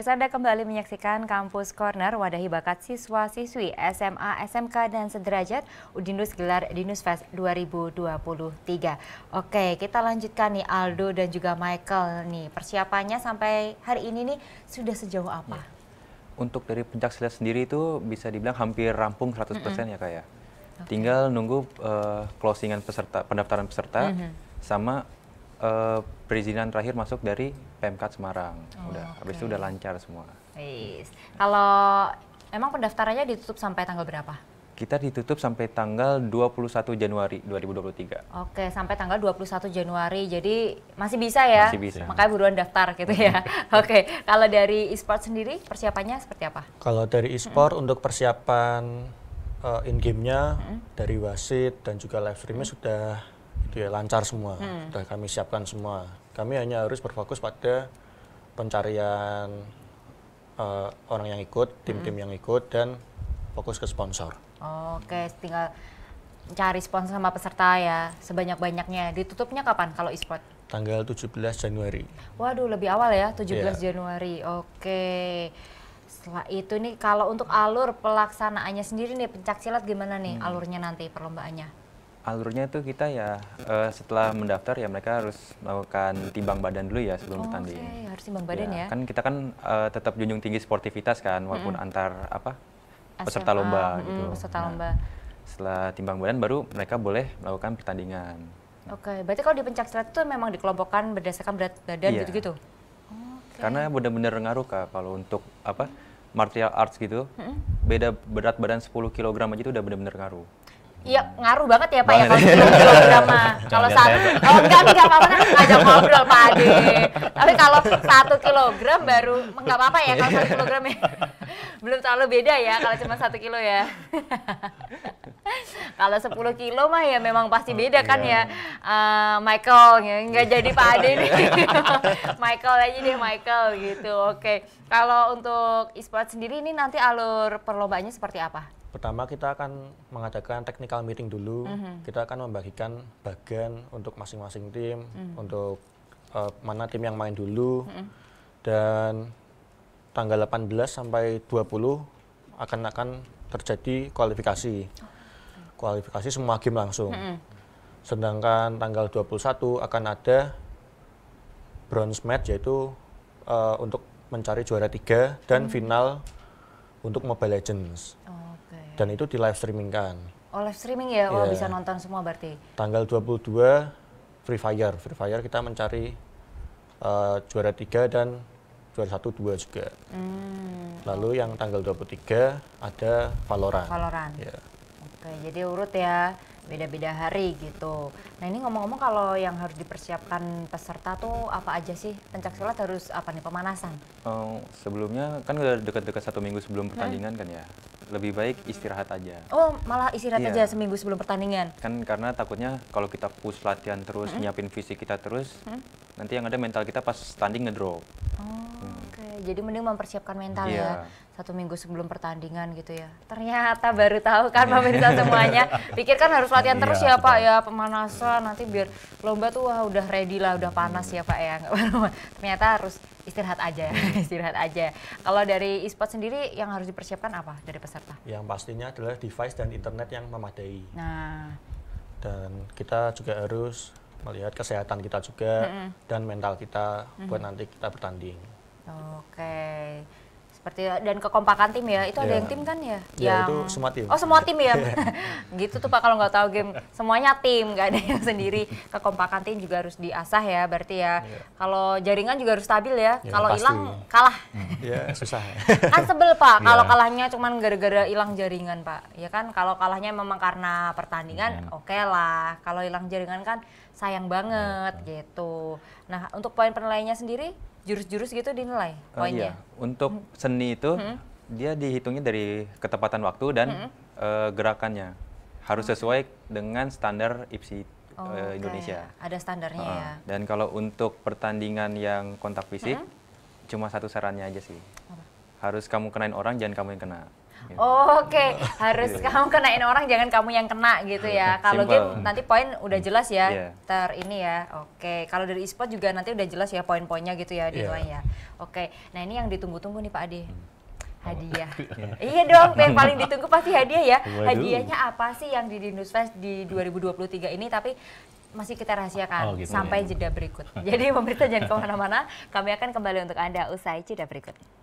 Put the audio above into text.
Pemirsa Anda kembali menyaksikan Kampus Corner Wadahi Bakat Siswa-Siswi SMA, SMK, dan Sederajat Udinus Gelar Dinusfest 2023. Oke, kita lanjutkan nih Aldo dan juga Michael nih. Persiapannya sampai hari ini nih sudah sejauh apa? Iya. Untuk dari pencak silat sendiri itu bisa dibilang hampir rampung 100% mm -hmm. ya Kak ya. Okay. Tinggal nunggu uh, closingan peserta, pendaftaran peserta mm -hmm. sama uh, perizinan terakhir masuk dari Pemkat Semarang. Oh, udah, okay. habis itu udah lancar semua. Yes. Kalau emang pendaftarannya ditutup sampai tanggal berapa? Kita ditutup sampai tanggal 21 Januari 2023. Oke, sampai tanggal 21 Januari. Jadi masih bisa ya? Masih bisa. Makanya buruan daftar gitu ya. Oke, kalau dari e-sport sendiri persiapannya seperti apa? Kalau dari e-sport hmm. untuk persiapan uh, eh, in game-nya hmm. dari wasit dan juga live streamnya hmm. sudah itu ya lancar semua. Hmm. Sudah kami siapkan semua. Kami hanya harus berfokus pada pencarian uh, orang yang ikut, hmm. tim-tim hmm. yang ikut dan fokus ke sponsor. Oke, okay, tinggal cari sponsor sama peserta ya sebanyak-banyaknya. Ditutupnya kapan kalau e-sport? Tanggal 17 Januari. Waduh, lebih awal ya, 17 yeah. Iya. Januari. Oke. Okay. Setelah itu nih kalau untuk alur pelaksanaannya sendiri nih pencaksilat gimana nih hmm. alurnya nanti perlombaannya? alurnya itu kita ya uh, setelah mendaftar ya mereka harus melakukan timbang badan dulu ya sebelum oh, Oke, Okay. harus timbang badan ya. ya. Kan kita kan uh, tetap junjung tinggi sportivitas kan walaupun hmm. antar apa peserta lomba hmm, gitu. Peserta nah, Setelah timbang badan baru mereka boleh melakukan pertandingan. Oke, okay. berarti kalau di pencak silat itu memang dikelompokkan berdasarkan berat badan iya. gitu-gitu. Karena benar-benar ngaruh kak kalau untuk apa martial arts gitu, beda berat badan 10 kg aja itu udah benar-benar ngaruh. Iya, ngaruh banget ya Pak ya kalau kilogram Kalau satu, oh enggak enggak apa-apa kan ngajak ngobrol Pak Ade. Tapi kalau satu kilogram baru enggak apa-apa ya kalau satu kilogram ya. Belum terlalu beda ya kalau cuma satu kilo ya. kalau sepuluh kilo mah ya memang pasti beda kan ya. Uh, Michael ya, enggak jadi Pak Ade nih. Michael aja deh Michael gitu. Oke. Kalau untuk e-sport sendiri ini nanti alur perlombaannya seperti apa? pertama kita akan mengadakan technical meeting dulu. Mm -hmm. Kita akan membagikan bagian untuk masing-masing tim, mm -hmm. untuk uh, mana tim yang main dulu. Mm -hmm. Dan tanggal 18 sampai 20 akan akan terjadi kualifikasi. Oh. Kualifikasi semua game langsung. Mm -hmm. Sedangkan tanggal 21 akan ada bronze match yaitu uh, untuk mencari juara tiga dan mm -hmm. final untuk Mobile Legends dan itu di live streaming kan. Oh live streaming ya, yeah. Oh, iya. bisa nonton semua berarti. Tanggal 22 Free Fire, Free Fire kita mencari uh, juara 3 dan juara 1 2 juga. Hmm. Lalu yang tanggal 23 ada Valorant. Valorant. Yeah. Oke, jadi urut ya beda-beda hari gitu. Nah ini ngomong-ngomong kalau yang harus dipersiapkan peserta tuh apa aja sih pencak silat harus apa nih pemanasan? Oh, sebelumnya kan udah dekat-dekat satu minggu sebelum pertandingan hmm. kan ya lebih baik istirahat aja. Oh, malah istirahat yeah. aja seminggu sebelum pertandingan. Kan karena takutnya kalau kita push latihan terus, mm -hmm. nyiapin fisik kita terus, mm -hmm. nanti yang ada mental kita pas standing ngedrop. Oh jadi mending mempersiapkan mental yeah. ya iya. satu minggu sebelum pertandingan gitu ya ternyata baru tahu kan pemirsa semuanya pikir kan harus latihan yeah, terus ya pak ya pemanasan nanti biar lomba tuh wah udah ready lah udah panas hmm. ya pak ya ternyata harus istirahat aja istirahat aja kalau dari e-sport sendiri yang harus dipersiapkan apa dari peserta yang pastinya adalah device dan internet yang memadai nah dan kita juga harus melihat kesehatan kita juga mm -hmm. dan mental kita mm -hmm. buat nanti kita bertanding. Oke. Okay. Seperti dan kekompakan tim ya. Itu yeah. ada iya. yang tim kan ya? Yeah, yang... itu semua tim. Oh semua tim ya. Iya. gitu tuh pak kalau nggak tahu game semuanya tim nggak ada yang sendiri. Kekompakan tim juga harus diasah ya. Berarti ya. Yeah. Kalau jaringan juga harus stabil ya. Yeah, kalau hilang kalah. Hmm. Iya, ya susah. kan sebel pak. Kalau kalahnya cuman gara-gara hilang jaringan pak. Ya kan kalau kalahnya memang karena pertandingan hmm. oke okay lah. Kalau hilang jaringan kan sayang banget gitu. Nah untuk poin penilaiannya sendiri jurus-jurus gitu dinilai ah, poinnya? Uh, iya. Untuk hmm. seni itu hmm. dia dihitungnya dari ketepatan waktu dan hmm. uh, gerakannya harus hmm. sesuai dengan standar IPSI oh, uh, Indonesia. Ada standarnya uh, ya. Dan kalau untuk pertandingan yang kontak fisik hmm. cuma satu sarannya aja sih. Harus kamu kenain orang jangan kamu yang kena. Gitu. Oke, okay. harus iya. kamu kenain orang, jangan kamu yang kena gitu ya. Kalau game nanti poin udah hmm. jelas ya, yeah. ter ini ya. Oke, okay. kalau dari e-sport juga nanti udah jelas ya poin-poinnya gitu ya di yeah. ya. Oke, okay. nah ini yang ditunggu-tunggu nih Pak Ade. Hmm. Hadiah. Oh. iya dong, yang paling ditunggu pasti hadiah ya. Hadiahnya apa sih yang di Dinus Fest di 2023 ini tapi masih kita rahasiakan oh, gitu ya. sampai ya. jeda berikut. Jadi pemerintah jangan kemana-mana, kami akan kembali untuk Anda usai jeda berikut.